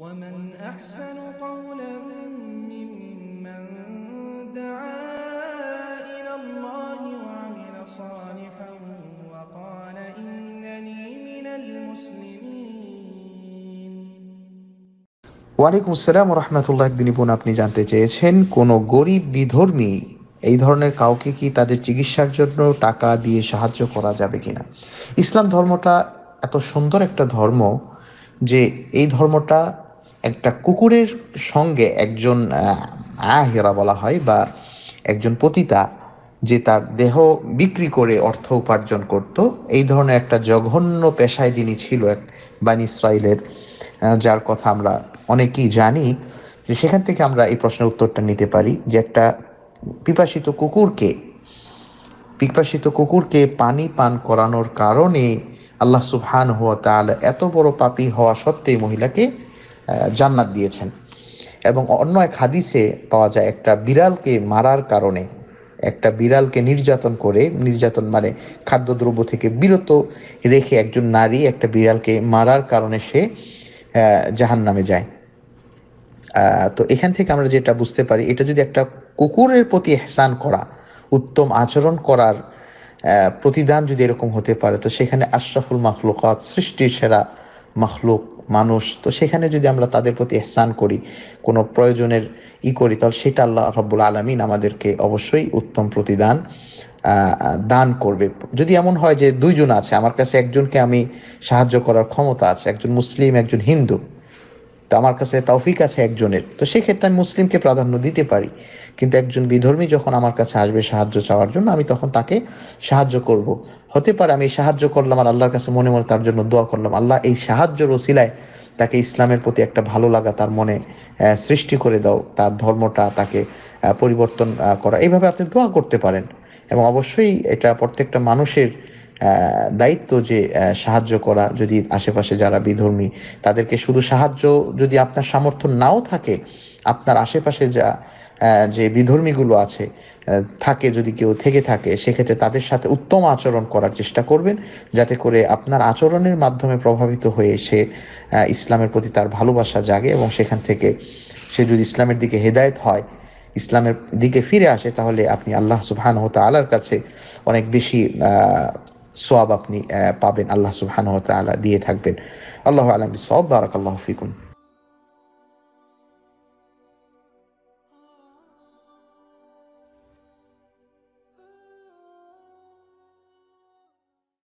ومن أحسن قولا ممن دعا إلى الله وعمل صالحا وقال إنني من المسلمين একদিন বোন আপনি জানতে চেয়েছেন কোনো গরিব বিধর্মী এই ধরনের কাউকে কি তাদের চিকিৎসার জন্য টাকা দিয়ে সাহায্য করা যাবে কিনা ইসলাম ধর্মটা এত সুন্দর একটা ধর্ম যে এই ধর্মটা একটা কুকুরের সঙ্গে একজন আহেরা বলা হয় বা একজন পতিতা যে তার দেহ বিক্রি করে অর্থ উপার্জন করত এই ধরনের একটা জঘন্য পেশায় যিনি ছিল এক বান ইসরায়েলের যার কথা আমরা অনেকেই জানি যে সেখান থেকে আমরা এই প্রশ্নের উত্তরটা নিতে পারি যে একটা পিপাসিত কুকুরকে পিপাসিত কুকুরকে পানি পান করানোর কারণে আল্লাহ সুবহান হওয়া তাহলে এত বড় পাপি হওয়া সত্ত্বেই মহিলাকে জান্নাত দিয়েছেন এবং অন্য এক হাদিসে পাওয়া যায় একটা বিড়ালকে মারার কারণে একটা বিড়ালকে নির্যাতন করে নির্যাতন মানে খাদ্যদ্রব্য থেকে বিরত রেখে একজন নারী একটা বিড়ালকে মারার কারণে সে জাহান নামে যায় তো এখান থেকে আমরা যেটা বুঝতে পারি এটা যদি একটা কুকুরের প্রতি হেসান করা উত্তম আচরণ করার প্রতিদান যদি এরকম হতে পারে তো সেখানে আশরাফুল মাখলুকাত সৃষ্টির সেরা মাখলুক মানুষ তো সেখানে যদি আমরা তাদের প্রতি এহসান করি কোনো প্রয়োজনের ই করি তাহলে সেটা আল্লাহ রব্বুল আলমিন আমাদেরকে অবশ্যই উত্তম প্রতিদান দান করবে যদি এমন হয় যে দুইজন আছে আমার কাছে একজনকে আমি সাহায্য করার ক্ষমতা আছে একজন মুসলিম একজন হিন্দু তো আমার কাছে তৌফিক আছে একজনের তো সেক্ষেত্রে আমি মুসলিমকে প্রাধান্য দিতে পারি কিন্তু একজন বিধর্মী যখন আমার কাছে আসবে সাহায্য চাওয়ার জন্য আমি তখন তাকে সাহায্য করব। হতে পারে আমি সাহায্য করলাম আর আল্লাহর কাছে মনে মনে তার জন্য দোয়া করলাম আল্লাহ এই সাহায্য রসিলায় তাকে ইসলামের প্রতি একটা ভালো লাগা তার মনে সৃষ্টি করে দাও তার ধর্মটা তাকে পরিবর্তন করা এইভাবে আপনি দোয়া করতে পারেন এবং অবশ্যই এটা প্রত্যেকটা মানুষের দায়িত্ব যে সাহায্য করা যদি আশেপাশে যারা বিধর্মী তাদেরকে শুধু সাহায্য যদি আপনার সামর্থ্য নাও থাকে আপনার আশেপাশে যা যে বিধর্মীগুলো আছে থাকে যদি কেউ থেকে থাকে সেক্ষেত্রে তাদের সাথে উত্তম আচরণ করার চেষ্টা করবেন যাতে করে আপনার আচরণের মাধ্যমে প্রভাবিত হয়ে সে ইসলামের প্রতি তার ভালোবাসা জাগে এবং সেখান থেকে সে যদি ইসলামের দিকে হেদায়ত হয় ইসলামের দিকে ফিরে আসে তাহলে আপনি আল্লাহ সুবহান হতো আলার কাছে অনেক বেশি সব আপনি পাবেন আল্লাহ সুবহান তালা দিয়ে থাকবেন আল্লাহ আলম সব বারাক আল্লাহ ফিকুন